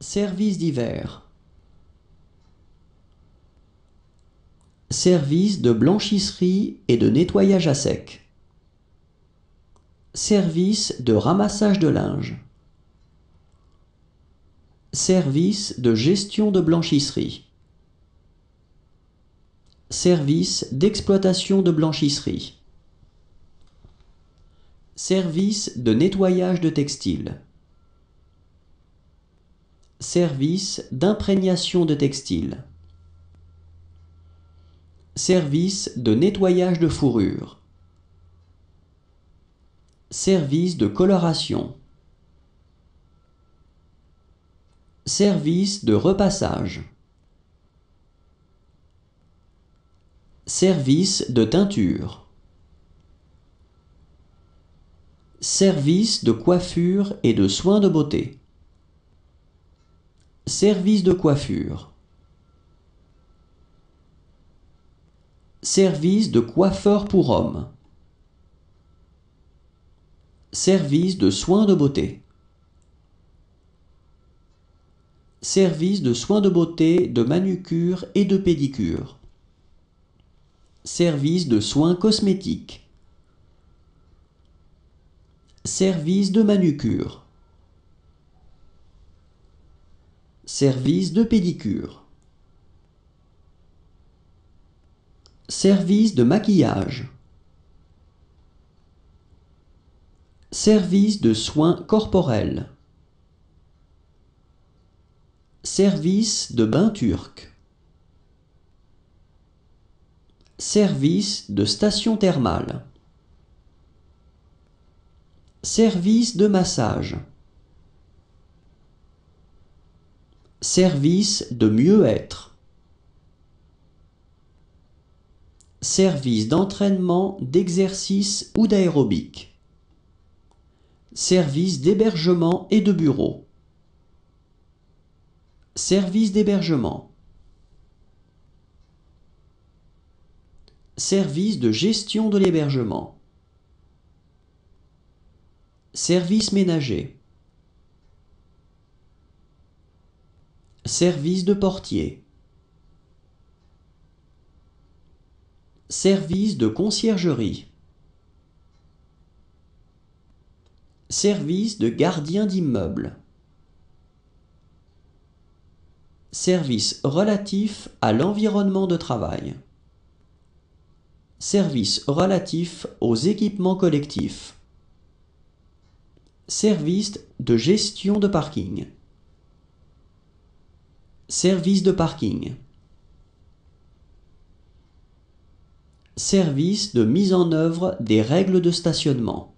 Service d'hiver Service de blanchisserie et de nettoyage à sec. Service de ramassage de linge. Service de gestion de blanchisserie. Service d'exploitation de blanchisserie. Service de nettoyage de textiles. Service d'imprégnation de textile. Service de nettoyage de fourrure. Service de coloration. Service de repassage. Service de teinture. Service de coiffure et de soins de beauté. Service de coiffure. Service de coiffeur pour hommes. Service de soins de beauté. Service de soins de beauté, de manucure et de pédicure. Service de soins cosmétiques. Service de manucure. Service de pédicure. Service de maquillage. Service de soins corporels. Service de bain turc. Service de station thermale. Service de massage. Service de mieux-être. Service d'entraînement, d'exercice ou d'aérobic. Service d'hébergement et de bureau. Service d'hébergement. Service de gestion de l'hébergement. Service ménager. Service de portier. Service de conciergerie. Service de gardien d'immeuble. Service relatif à l'environnement de travail. Service relatif aux équipements collectifs. Service de gestion de parking. Service de parking. Service de mise en œuvre des règles de stationnement.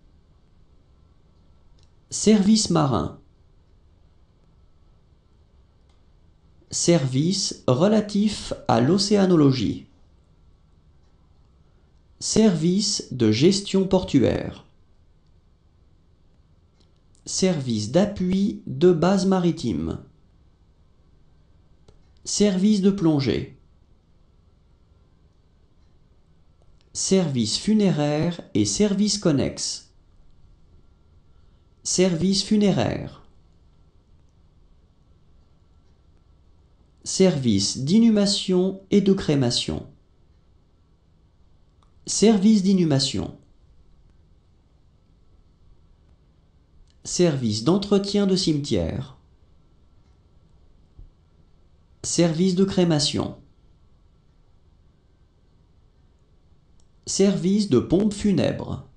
Service marin. Service relatif à l'océanologie. Service de gestion portuaire. Service d'appui de base maritime. Service de plongée. Service funéraire et service connexe Service funéraire. Service d'inhumation et de crémation. Service d'inhumation. Service d'entretien de cimetière. Service de crémation. Service de pompe funèbre.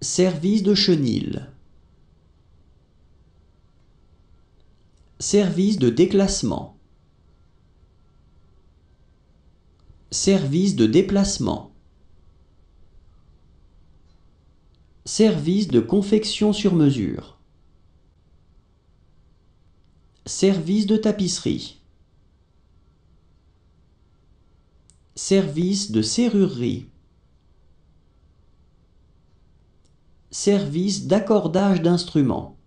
Service de chenil. Service de déclassement. Service de déplacement. Service de confection sur mesure. Service de tapisserie. Service de serrurerie. Service d'accordage d'instruments.